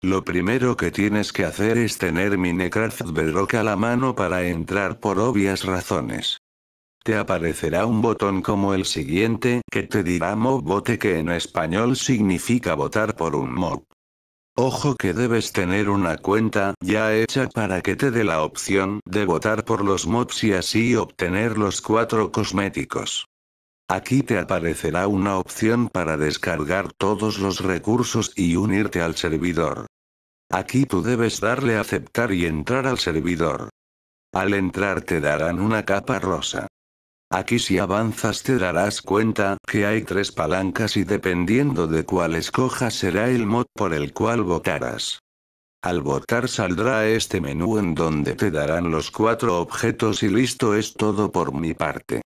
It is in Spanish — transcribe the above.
Lo primero que tienes que hacer es tener Minecraft Bedrock a la mano para entrar por obvias razones. Te aparecerá un botón como el siguiente que te dirá mob vote que en español significa votar por un mob. Ojo que debes tener una cuenta ya hecha para que te dé la opción de votar por los mobs y así obtener los cuatro cosméticos. Aquí te aparecerá una opción para descargar todos los recursos y unirte al servidor. Aquí tú debes darle a aceptar y entrar al servidor. Al entrar te darán una capa rosa. Aquí si avanzas te darás cuenta que hay tres palancas y dependiendo de cuál escojas será el mod por el cual votarás. Al votar saldrá este menú en donde te darán los cuatro objetos y listo es todo por mi parte.